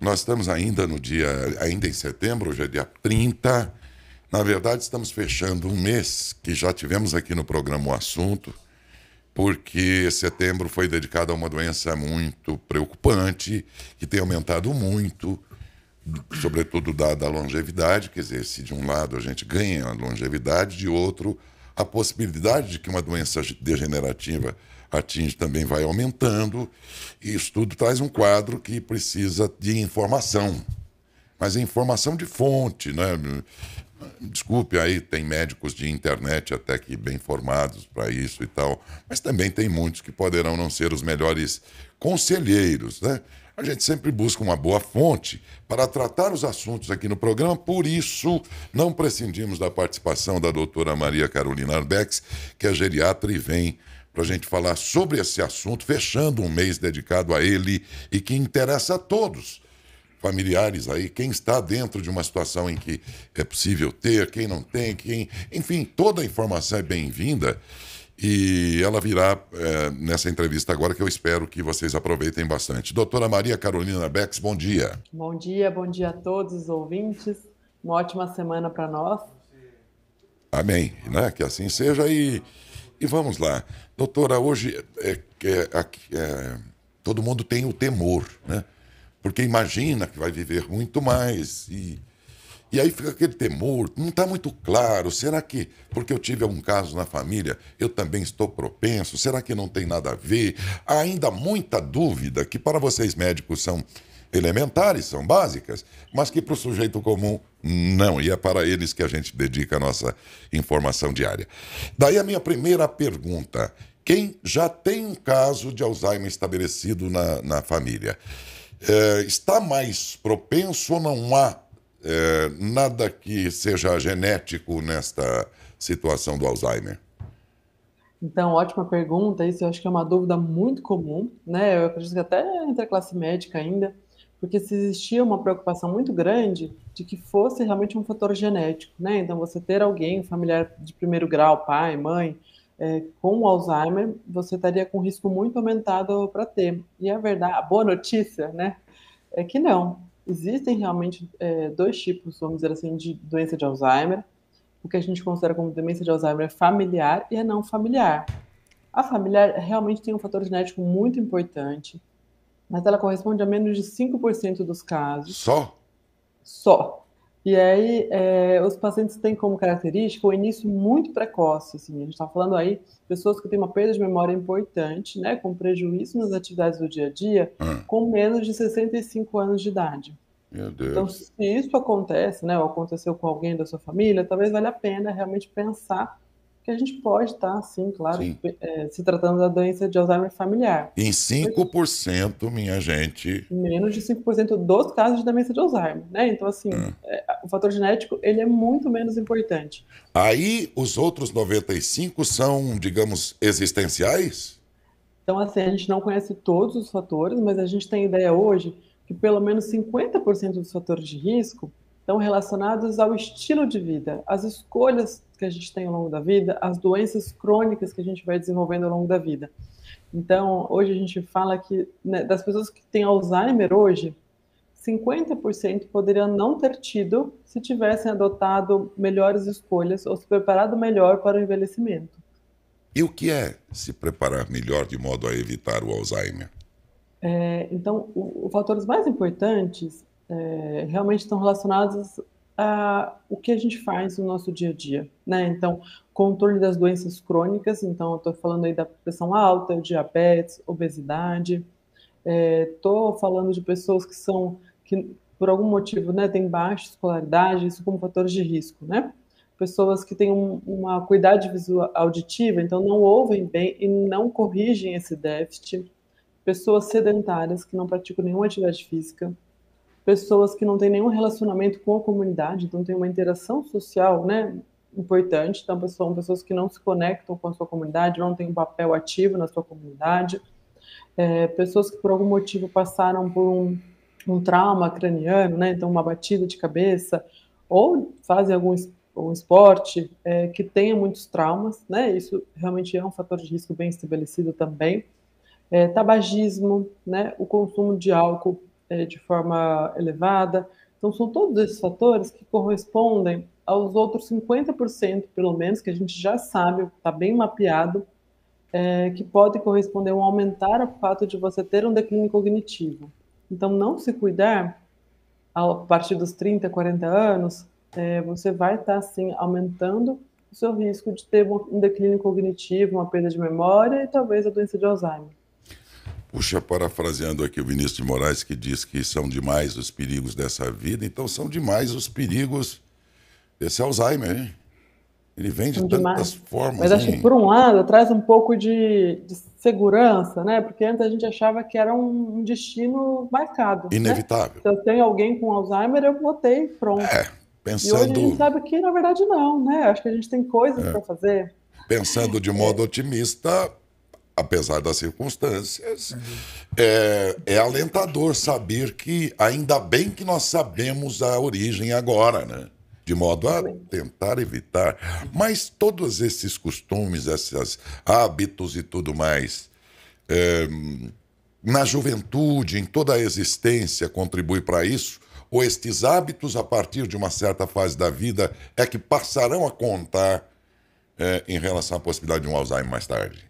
Nós estamos ainda no dia, ainda em setembro, hoje é dia 30. Na verdade, estamos fechando um mês que já tivemos aqui no programa o assunto, porque setembro foi dedicado a uma doença muito preocupante, que tem aumentado muito, sobretudo da, da longevidade. Quer dizer, se de um lado a gente ganha a longevidade, de outro, a possibilidade de que uma doença degenerativa atinge também vai aumentando, e isso tudo traz um quadro que precisa de informação, mas é informação de fonte, né? Desculpe, aí tem médicos de internet até que bem formados para isso e tal, mas também tem muitos que poderão não ser os melhores conselheiros, né? A gente sempre busca uma boa fonte para tratar os assuntos aqui no programa, por isso não prescindimos da participação da doutora Maria Carolina Arbex, que é geriatra e vem para a gente falar sobre esse assunto, fechando um mês dedicado a ele e que interessa a todos. Familiares aí, quem está dentro de uma situação em que é possível ter, quem não tem, quem. Enfim, toda a informação é bem-vinda. E ela virá é, nessa entrevista agora, que eu espero que vocês aproveitem bastante. Doutora Maria Carolina Bex, bom dia. Bom dia, bom dia a todos os ouvintes. Uma ótima semana para nós. Amém, né? Que assim seja e. E vamos lá. Doutora, hoje é, é, é, todo mundo tem o temor, né? Porque imagina que vai viver muito mais e. E aí fica aquele temor, não está muito claro. Será que, porque eu tive algum caso na família, eu também estou propenso? Será que não tem nada a ver? Há ainda muita dúvida que, para vocês médicos, são elementares, são básicas, mas que para o sujeito comum não. E é para eles que a gente dedica a nossa informação diária. Daí a minha primeira pergunta: quem já tem um caso de Alzheimer estabelecido na, na família, é, está mais propenso ou não há é, nada que seja genético nesta situação do Alzheimer? Então, ótima pergunta. Isso eu acho que é uma dúvida muito comum, né? Eu acredito que até entre a classe médica ainda porque se existia uma preocupação muito grande de que fosse realmente um fator genético, né? Então, você ter alguém, um familiar de primeiro grau, pai, mãe, é, com Alzheimer, você estaria com risco muito aumentado para ter. E a verdade, a boa notícia, né, é que não. Existem realmente é, dois tipos, vamos dizer assim, de doença de Alzheimer. O que a gente considera como demência de Alzheimer é familiar e é não familiar. A familiar realmente tem um fator genético muito importante mas ela corresponde a menos de 5% dos casos. Só? Só. E aí, é, os pacientes têm como característica o início muito precoce, assim, a gente está falando aí pessoas que têm uma perda de memória importante, né, com prejuízo nas atividades do dia a dia, ah. com menos de 65 anos de idade. Meu Deus. Então, se isso acontece, né, ou aconteceu com alguém da sua família, talvez valha a pena realmente pensar que a gente pode estar, tá, sim, claro, sim. É, se tratando da doença de Alzheimer familiar. Em 5%, minha gente. Menos de 5% dos casos de doença de Alzheimer, né? Então, assim, hum. é, o fator genético, ele é muito menos importante. Aí, os outros 95 são, digamos, existenciais? Então, assim, a gente não conhece todos os fatores, mas a gente tem ideia hoje que pelo menos 50% dos fatores de risco estão relacionados ao estilo de vida, às escolhas que a gente tem ao longo da vida, as doenças crônicas que a gente vai desenvolvendo ao longo da vida. Então, hoje a gente fala que né, das pessoas que têm Alzheimer hoje, 50% poderiam não ter tido se tivessem adotado melhores escolhas ou se preparado melhor para o envelhecimento. E o que é se preparar melhor de modo a evitar o Alzheimer? É, então, os fatores mais importantes é, realmente estão relacionados uh, o que a gente faz no nosso dia a dia, né? Então, controle das doenças crônicas, então eu estou falando aí da pressão alta, diabetes, obesidade, estou é, falando de pessoas que são, que por algum motivo, né, tem baixa escolaridade, isso como fatores de risco, né? Pessoas que têm um, uma acuidade visual, auditiva, então não ouvem bem e não corrigem esse déficit, pessoas sedentárias que não praticam nenhuma atividade física, pessoas que não têm nenhum relacionamento com a comunidade, então tem uma interação social, né, importante, então são pessoas que não se conectam com a sua comunidade, não têm um papel ativo na sua comunidade, é, pessoas que por algum motivo passaram por um, um trauma craniano, né, então uma batida de cabeça, ou fazem algum um esporte é, que tenha muitos traumas, né? Isso realmente é um fator de risco bem estabelecido também. É, tabagismo, né? O consumo de álcool é, de forma elevada. Então, são todos esses fatores que correspondem aos outros 50%, pelo menos, que a gente já sabe, está bem mapeado, é, que pode corresponder a um aumentar ao fato de você ter um declínio cognitivo. Então, não se cuidar, a partir dos 30, 40 anos, é, você vai estar, tá, assim, aumentando o seu risco de ter um declínio cognitivo, uma perda de memória e talvez a doença de Alzheimer. Puxa, parafraseando aqui o ministro de Moraes, que diz que são demais os perigos dessa vida, então são demais os perigos desse Alzheimer, hein? Ele vem de demais. tantas formas. Mas acho hein? que, por um lado, traz um pouco de, de, segurança, né? Porque antes a gente achava que era um, destino marcado. Né? Inevitável. Né? Se eu tenho alguém com Alzheimer, eu botei pronto. É, pensando... E hoje a gente sabe que, na verdade, não, né? Acho que a gente tem coisas é. para fazer. Pensando de modo otimista, apesar das circunstâncias, é, é, alentador saber que, ainda bem que nós sabemos a origem agora, né? De modo a tentar evitar. Mas todos esses costumes, esses hábitos e tudo mais, é, na juventude, em toda a existência, contribui para isso? Ou estes hábitos, a partir de uma certa fase da vida, é que passarão a contar é, em relação à possibilidade de um Alzheimer mais tarde?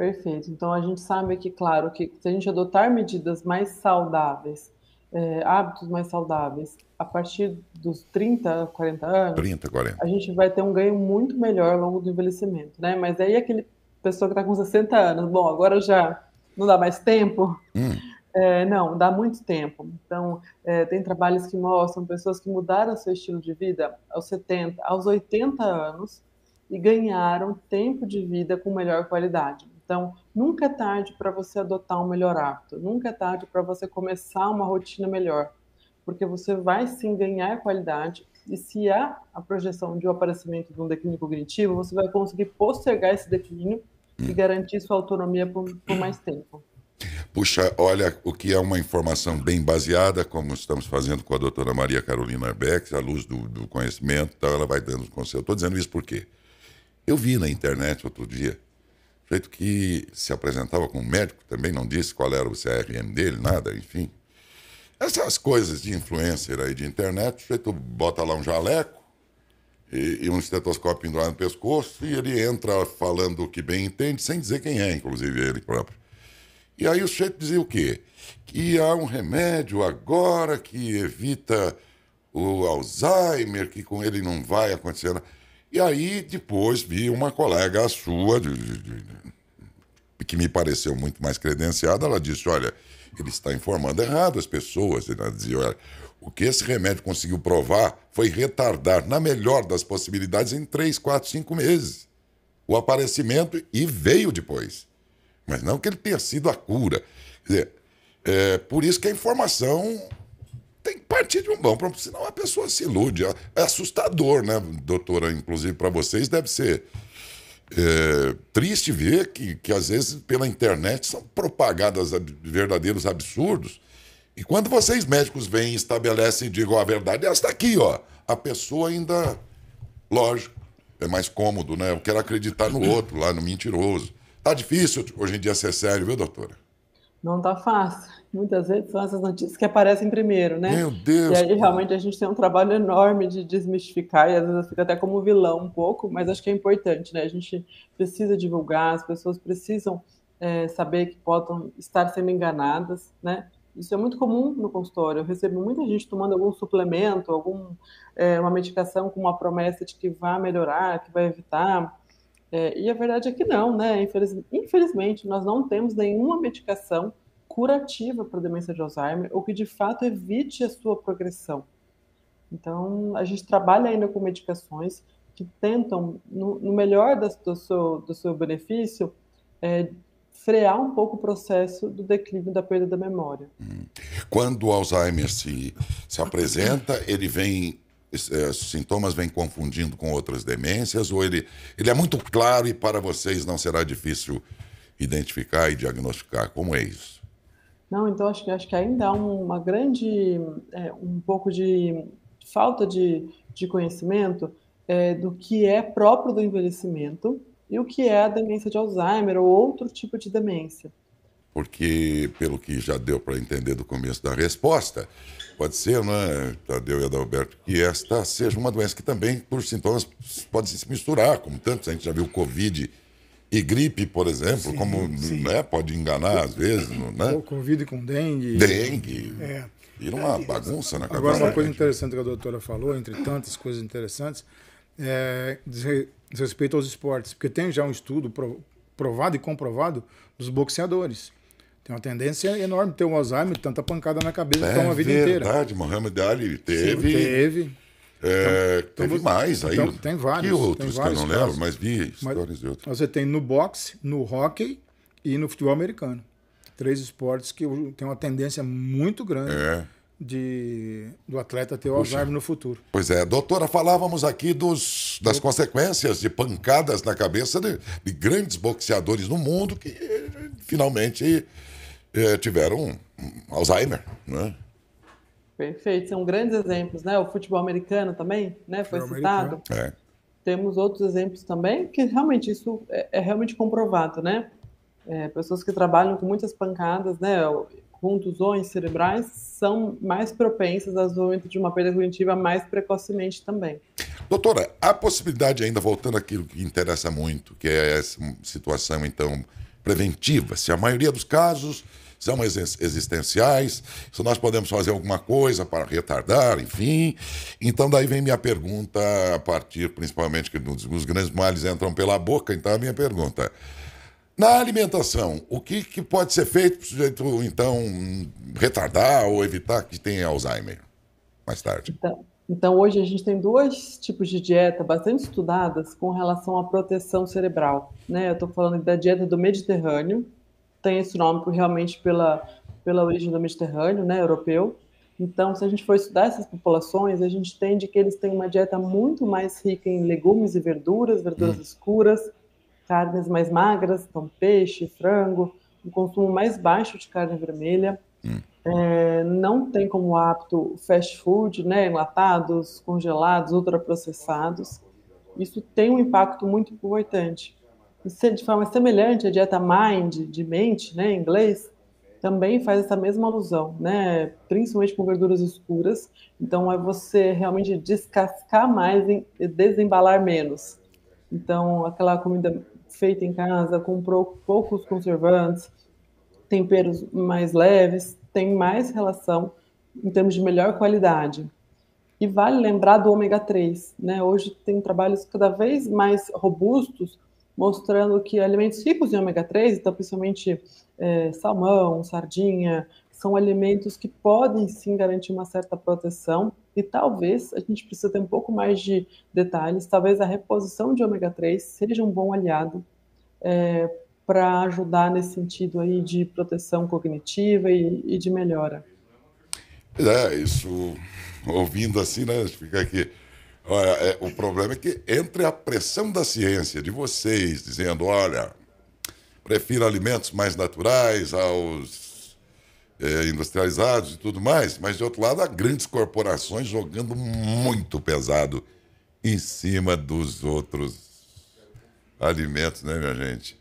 Perfeito. Então a gente sabe que, claro, que se a gente adotar medidas mais saudáveis, é, hábitos mais saudáveis, a partir dos 30, 40 anos, 30, 40. a gente vai ter um ganho muito melhor ao longo do envelhecimento, né? Mas aí aquele pessoa que está com 60 anos, bom, agora já não dá mais tempo. Hum. É, não, dá muito tempo. Então, é, tem trabalhos que mostram pessoas que mudaram seu estilo de vida aos 70, aos 80 anos e ganharam tempo de vida com melhor qualidade. Então, nunca é tarde para você adotar um melhor hábito, nunca é tarde para você começar uma rotina melhor, porque você vai sim ganhar qualidade e se há a projeção de um aparecimento de um declínio cognitivo, você vai conseguir postergar esse declínio e hum. garantir sua autonomia por, por mais tempo. Puxa, olha o que é uma informação bem baseada, como estamos fazendo com a doutora Maria Carolina Arbex, à luz do, do conhecimento, então ela vai dando conselho Estou dizendo isso porque eu vi na internet outro dia Feito que se apresentava como médico, também não disse qual era o CRM dele, nada, enfim. Essas coisas de influencer aí de internet, o sujeito bota lá um jaleco e, e, um estetoscópio pendurado no pescoço e ele entra falando o que bem entende, sem dizer quem é, inclusive ele próprio. E aí o sujeito dizia o quê? Que há um remédio agora que evita o Alzheimer, que com ele não vai acontecer nada. E aí depois vi uma colega sua, de, de, de, que me pareceu muito mais credenciada, ela disse: olha, ele está informando errado as pessoas. Ela dizia: olha, o que esse remédio conseguiu provar foi retardar, na melhor das possibilidades, em três, quatro, cinco meses o aparecimento e veio depois. Mas não que ele tenha sido a cura. Quer dizer, é por isso que a informação tem que partir de um bom, senão a pessoa se ilude. É, é assustador, né, doutora? Inclusive, para vocês deve ser é, triste ver que, que, às vezes, pela internet são propagadas ab verdadeiros absurdos. E quando vocês, médicos, vêm estabelecem e digam a verdade, ela é está aqui, ó. A pessoa ainda. Lógico, é mais cômodo, né? Eu quero acreditar no outro, lá no mentiroso. Tá difícil hoje em dia ser sério, viu, doutora? não está fácil. Muitas vezes são essas notícias que aparecem primeiro, né? Meu Deus! E aí realmente a gente tem um trabalho enorme de desmistificar, e às vezes fica até como vilão um pouco, mas acho que é importante, né? A gente precisa divulgar, as pessoas precisam é, saber que podem estar sendo enganadas, né? Isso é muito comum no consultório. Eu recebo muita gente tomando algum suplemento, algum, é, uma medicação com uma promessa de que vai melhorar, que vai evitar é, e a verdade é que não, né? Infeliz, infelizmente, nós não temos nenhuma medicação curativa para a demência de Alzheimer ou que de fato evite a sua progressão. Então, a gente trabalha ainda com medicações que tentam, no, no melhor das, do, seu, do seu benefício, é, frear um pouco o processo do declínio da perda da memória. Hum. Quando o Alzheimer se, se apresenta, ele vem eh, sintomas vêm confundindo com outras demências ou ele, ele é muito claro e para vocês não será difícil identificar e diagnosticar? Como é isso? Não, então acho que, acho que ainda há uma grande, é, um pouco de falta de, de conhecimento é, do que é próprio do envelhecimento e o que é a demência de Alzheimer ou outro tipo de demência porque, pelo que já deu para entender do começo da resposta, pode ser, né, Tadeu e Adalberto, que esta seja uma doença que também, por sintomas, pode se misturar, como tantos, a gente já viu Covid e gripe, por exemplo, sim, como sim. Né, pode enganar às vezes, né? Ou Covid com dengue. Dengue. É. Vira uma bagunça na cabeça. Agora, uma coisa interessante que a doutora falou, entre tantas coisas interessantes, é, diz respeito aos esportes, porque tem já um estudo provado e comprovado dos boxeadores tem uma tendência enorme ter um Alzheimer, tanta pancada na cabeça é, toma a vida verdade, inteira. verdade, Mohamed Ali teve. Sim, teve. É, então, teve mais aí. Então, tem vários. E outros vários que eu não lembro, mas vi histórias mas, de outros. Você tem no boxe, no hockey e no futebol americano. Três esportes que tem uma tendência muito grande. É. De, do atleta ter o Alzheimer no futuro. Pois é, doutora, falávamos aqui dos, das eu... consequências de pancadas na cabeça de, de grandes boxeadores no mundo que finalmente é, tiveram Alzheimer, né? Perfeito, são grandes exemplos, né? O futebol americano também, né? Foi futebol citado. É. Temos outros exemplos também, que realmente isso é, é realmente comprovado, né? É, pessoas que trabalham com muitas pancadas, né? Contusões cerebrais são mais propensas a desenvolvimento de uma perda cognitiva mais precocemente também. Doutora, há possibilidade ainda, voltando àquilo que interessa muito, que é essa situação, então, preventiva, se a maioria dos casos são existenciais, se nós podemos fazer alguma coisa para retardar, enfim. Então, daí vem minha pergunta, a partir principalmente que os grandes males entram pela boca, então a minha pergunta. Na alimentação, o que, que pode ser feito para o sujeito, então, retardar ou evitar que tenha Alzheimer mais tarde? Então, então, hoje a gente tem dois tipos de dieta bastante estudadas com relação à proteção cerebral. Né? Eu estou falando da dieta do Mediterrâneo, tem esse nome realmente pela, pela origem do Mediterrâneo, né, europeu. Então, se a gente for estudar essas populações, a gente entende que eles têm uma dieta muito mais rica em legumes e verduras, verduras hum. escuras, carnes mais magras, então peixe, frango, um consumo mais baixo de carne vermelha. Hum é, não tem como hábito fast food, né, enlatados, congelados, ultraprocessados. Isso tem um impacto muito importante. E de forma semelhante, a dieta Mind, de mente, né, em inglês, também faz essa mesma alusão, né, principalmente com gorduras escuras. Então, é você realmente descascar mais e desembalar menos. Então, aquela comida feita em casa, com poucos conservantes, temperos mais leves, tem mais relação em termos de melhor qualidade. E vale lembrar do ômega 3, né? Hoje tem trabalhos cada vez mais robustos mostrando que alimentos ricos em ômega 3, então principalmente é, salmão, sardinha, são alimentos que podem sim garantir uma certa proteção e talvez a gente precisa ter um pouco mais de detalhes, talvez a reposição de ômega 3 seja um bom aliado é, para ajudar nesse sentido aí de proteção cognitiva e, e, de melhora. É, isso, ouvindo assim, né, fica aqui. Olha, é, o problema é que entre a pressão da ciência, de vocês, dizendo, olha, prefiro alimentos mais naturais aos é, industrializados e tudo mais, mas de outro lado, há grandes corporações jogando muito pesado em cima dos outros alimentos, né, minha gente?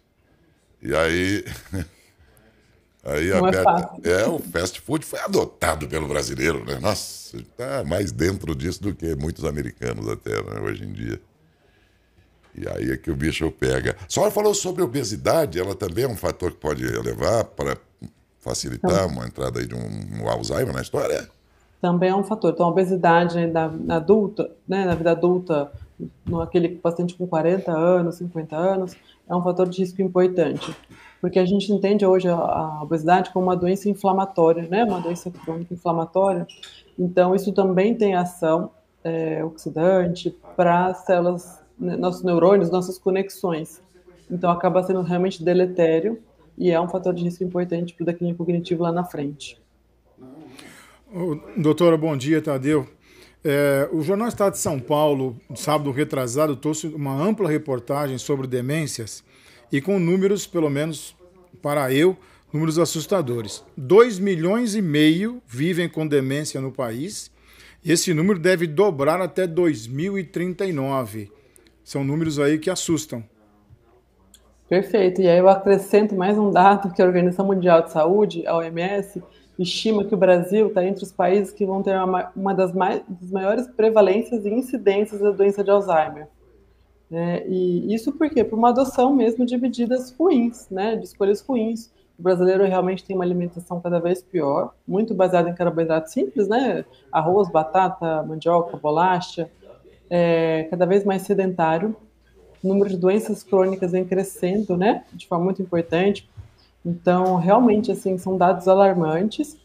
E aí. Aí É, é, o fast food foi adotado pelo brasileiro, né? Nossa, está mais dentro disso do que muitos americanos até, né, hoje em dia. E aí é que o bicho pega. A senhora falou sobre obesidade, ela também é um fator que pode levar para facilitar uma entrada aí de um, um Alzheimer na história? É? Também é um fator. Então, a obesidade na, adulta, né, na vida adulta, naquele paciente com 40 anos, 50 anos, é um fator de risco importante. Porque a gente entende hoje a obesidade como uma doença inflamatória, né? Uma doença crônica inflamatória. Então, isso também tem ação é, oxidante para células, né, nossos neurônios, nossas conexões. Então, acaba sendo realmente deletério e é um fator de risco importante para o declínio cognitivo lá na frente. Doutora, bom dia, Tadeu. É, o Jornal Estado de São Paulo, sábado retrasado, trouxe uma ampla reportagem sobre demências e com números, pelo menos para eu, números assustadores. 2 milhões e meio vivem com demência no país. E esse número deve dobrar até 2039. São números aí que assustam. Perfeito. E aí eu acrescento mais um dado que a Organização Mundial de Saúde, a OMS, estima que o Brasil está entre os países que vão ter uma, uma das, das, maiores prevalências e incidências da doença de Alzheimer. É, e isso por quê? Por uma adoção mesmo de medidas ruins, né, de escolhas ruins. O brasileiro realmente tem uma alimentação cada vez pior, muito baseada em carboidratos simples, né, arroz, batata, mandioca, bolacha, é, cada vez mais sedentário. O número de doenças crônicas vem crescendo, né, de forma muito importante, então, realmente, assim, são dados alarmantes.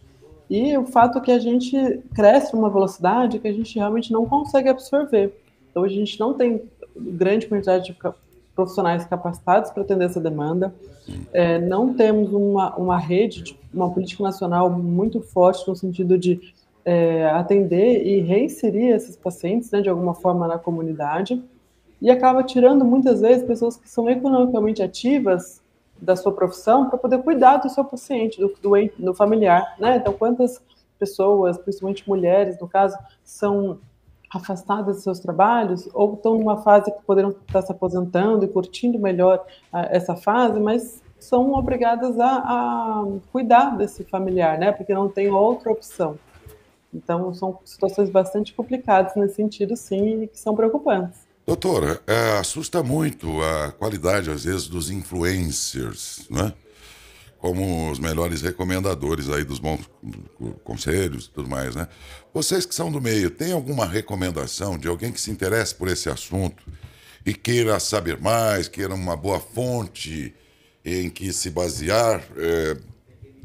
E o fato é que a gente cresce uma velocidade que a gente realmente não consegue absorver. Então, a gente não tem grande quantidade de profissionais capacitados para atender essa demanda. É, não temos uma, uma rede, tipo, uma política nacional muito forte no sentido de é, atender e reinserir esses pacientes, né, de alguma forma, na comunidade. E acaba tirando, muitas vezes, pessoas que são economicamente ativas da sua profissão para poder cuidar do seu paciente, do doente, do familiar, né? Então, quantas pessoas, principalmente mulheres, no caso, são afastadas dos seus trabalhos ou estão numa fase que poderão estar tá se aposentando e curtindo melhor ah, essa fase, mas são obrigadas a, a, cuidar desse familiar, né? Porque não tem outra opção. Então, são situações bastante complicadas nesse sentido, sim, e que são preocupantes. Doutora, é, assusta muito a qualidade, às vezes, dos influencers, né? Como os melhores recomendadores aí dos bons conselhos e tudo mais, né? Vocês que são do meio, tem alguma recomendação de alguém que se interesse por esse assunto e queira saber mais, queira uma boa fonte em que se basear, é,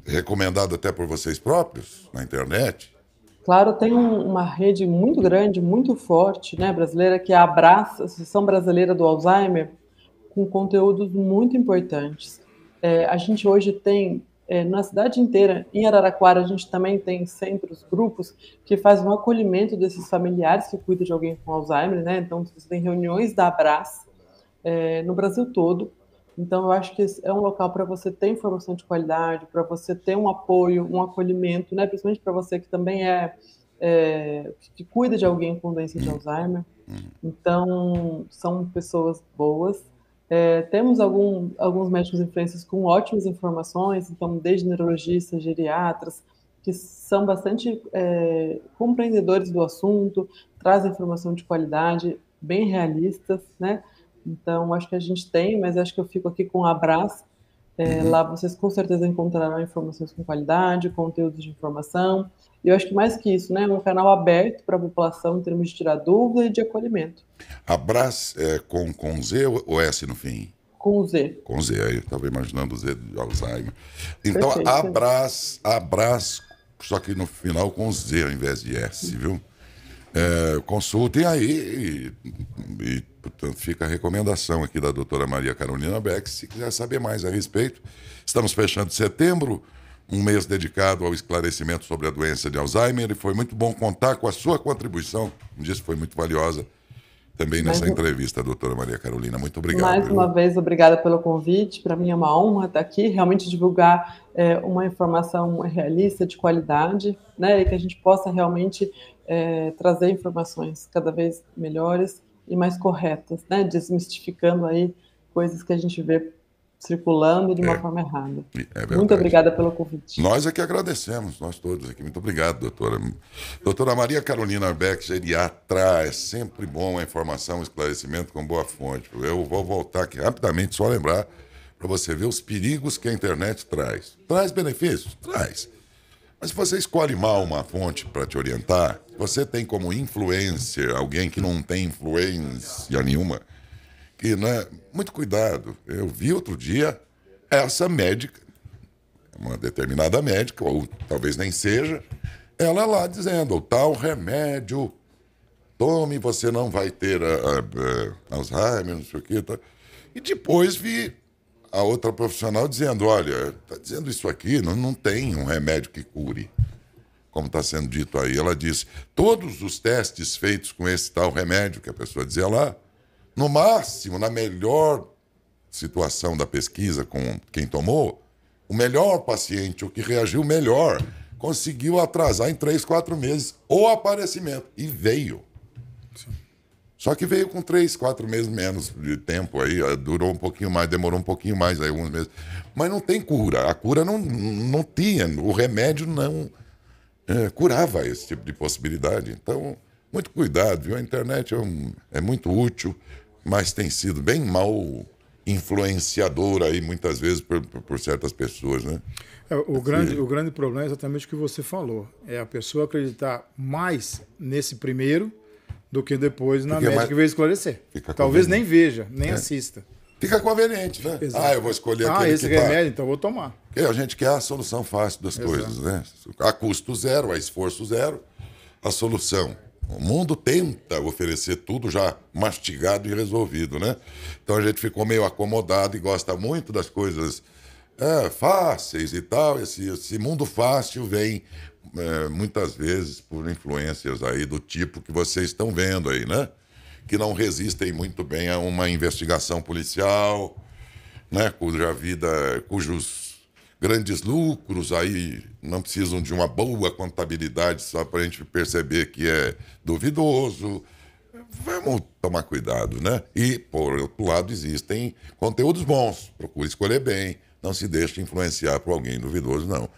recomendado até por vocês próprios na internet? Claro tem um, uma rede muito grande, muito forte, né, brasileira, que abraça a Associação Brasileira do Alzheimer com conteúdos muito importantes. É, a gente hoje tem é, na cidade inteira, em Araraquara, a gente também tem centros, grupos que fazem um acolhimento desses familiares que cuidam de alguém com Alzheimer, né? Então, tem reuniões da Abraça é, no Brasil todo. Então, eu acho que é um local para você ter informação de qualidade, para você ter um apoio, um acolhimento, né? principalmente para você que também é, é, que cuida de alguém com doença de Alzheimer. Então, são pessoas boas. É, temos algum, alguns médicos influências com ótimas informações, então, desde neurologistas, geriatras, que são bastante é, compreendedores do assunto, trazem informação de qualidade, bem realistas, né? Então, acho que a gente tem, mas acho que eu fico aqui com um abraço. É, uhum. lá vocês com certeza encontrarão informações com qualidade, conteúdos de informação. E eu acho que mais que isso, né, é um canal aberto para a população em termos de tirar dúvida e de acolhimento. Abraço é, com, com Z ou é S no fim? Com Z. Com Z, aí eu estava imaginando o Z de Alzheimer. Então, Perfeito. abraço, abraço, só que no final com Z ao invés de S, viu? É, consultem aí e, e, portanto, fica a recomendação aqui da doutora Maria Carolina Beck, se quiser saber mais a respeito. Estamos fechando setembro, um mês dedicado ao esclarecimento sobre a doença de Alzheimer, e foi muito bom contar com a sua contribuição, como disse, foi muito valiosa também nessa entrevista, doutora Maria Carolina. Muito obrigado. Mais viu? uma vez, obrigada pelo convite. Para mim é uma honra estar aqui, realmente divulgar é, uma informação realista, de qualidade, né, e que a gente possa realmente é, trazer informações cada vez melhores e mais corretas, né? desmistificando aí coisas que a gente vê circulando de uma é, forma errada. É muito obrigada pelo convite. Nós é que agradecemos, nós todos aqui. Muito obrigado, doutora. Doutora Maria Carolina Arbeck, geriatra, é sempre bom a informação, esclarecimento com boa fonte. Eu vou voltar aqui rapidamente, só lembrar, para você ver os perigos que a internet traz. Traz benefícios? Traz. Mas se você escolhe mal uma fonte para te orientar, você tem como influencer alguém que não tem influência nenhuma, que né, muito cuidado. Eu vi outro dia essa médica, uma determinada médica, ou talvez nem seja, ela lá dizendo: o tal remédio, tome, você não vai ter a, ah, a, ah, a Alzheimer, não sei o quê. Tá. E depois vi a outra profissional dizendo: olha, está dizendo isso aqui, não, não tem um remédio que cure, como está sendo dito aí. Ela disse: todos os testes feitos com esse tal remédio, que a pessoa dizia lá, no máximo, na melhor situação da pesquisa com quem tomou, o melhor paciente, o que reagiu melhor, conseguiu atrasar em três, quatro meses o aparecimento. E veio. Só que veio com três, quatro meses menos de tempo aí, eh, durou um pouquinho mais, demorou um pouquinho mais aí, alguns meses. Mas não tem cura, a cura não, não tinha, o remédio não é, curava esse tipo de possibilidade. Então, muito cuidado, viu? A internet é, um, é muito útil, mas tem sido bem mal influenciadora aí muitas vezes por, por certas pessoas, né? É, o, grande, o grande problema é exatamente o que você falou. É a pessoa acreditar mais nesse primeiro do que depois na Porque média mais... veio esclarecer. Talvez nem veja, nem é. assista. Fica conveniente, né? Exato. Ah, eu vou escolher ah, aquele esse que remédio, tá... então vou tomar. Porque a gente quer a solução fácil das Exato. coisas, né? A custo zero, a esforço zero, a solução. O mundo tenta oferecer tudo já mastigado e resolvido, né? Então a gente ficou meio acomodado e gosta muito das coisas é, fáceis e tal. Esse, esse mundo fácil vem é, muitas vezes por influências aí do tipo que vocês estão vendo aí, né? Que não resistem muito bem a uma investigação policial, né? Cuja vida, cujos grandes lucros aí não precisam de uma boa contabilidade só para a gente perceber que é duvidoso. Vamos tomar cuidado, né? E, por outro lado, existem conteúdos bons. Procure escolher bem não se deixe influenciar por alguém duvidoso, não.